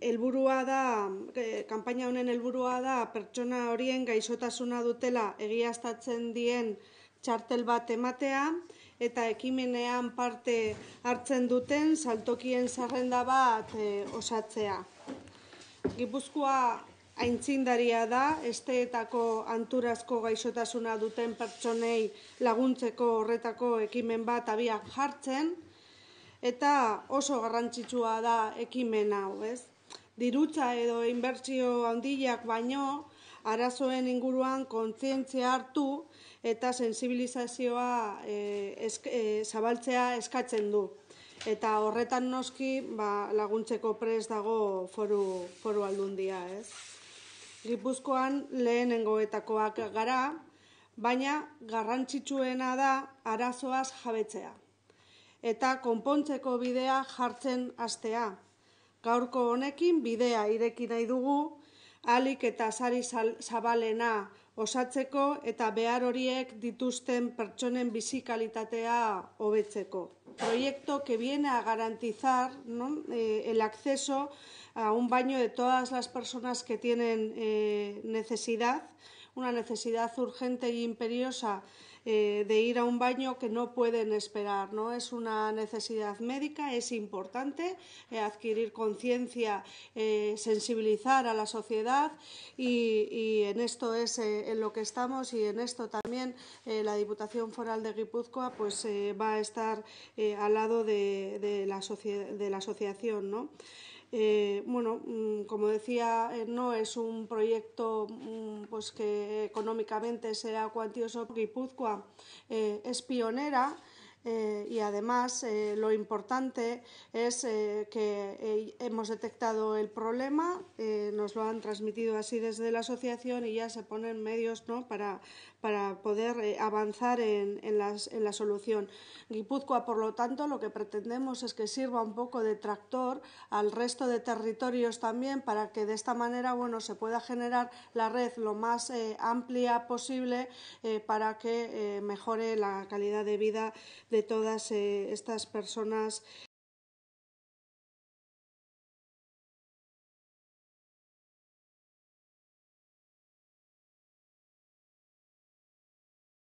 helburua da eh, kanpaina honen helburua da pertsona horien gaixotasuna dutela egiaztatzen dien txartel bat ematea eta ekimenean parte hartzen duten saltokien zarrenda bat eh, osatzea. Gipuzkoa aintzindaria da esteetako anturazko gaixotasuna duten pertsonei laguntzeko horretako ekimen bat abia jartzen eta oso garrantzitsua da ekimena hau, ez? dirutza edo inbertsio handiak baino, arazoen inguruan kontzientzia hartu eta sensibilizazioa e, zabaltzea eskatzen du. Eta horretan noski ba, laguntzeko prez dago foru, foru aldundia, ez? Gipuzkoan lehenengoetakoak gara, baina garrantzitsuena da arazoaz jabetzea. Eta konpontzeko bidea jartzen astea. Gaurko honekin bidea ireki nahi dugu, alik eta sari zabalena osatzeko eta behar horiek dituzten pertsonen bizikalitatea hobetzeko. Proiektu que viene a garantizar ¿no? Eh, el acceso a un baño de todas las personas que tienen eh, necesidad, una necesidad urgente e imperiosa eh, de ir a un baño que no pueden esperar. ¿no? Es una necesidad médica, es importante eh, adquirir conciencia, eh, sensibilizar a la sociedad y, en esto es en lo que estamos y en esto también la Diputación Foral de Guipúzcoa pues, va a estar al lado de, de, la de la asociación. ¿no? Eh, bueno, mm, como decía, eh, no es un proyecto mm, pues, que económicamente sea cuantioso. Guipúzcoa eh, es pionera eh, y además eh, lo importante es eh, que hemos detectado el problema, nos lo han transmitido así desde la asociación y ya se ponen medios ¿no? para, poder avanzar en, en, la solución. Guipúzcoa, por lo tanto, lo que pretendemos es que sirva un poco de tractor al resto de territorios también para que de esta manera bueno, se pueda generar la red lo más amplia posible para que mejore la calidad de vida de todas eh, estas personas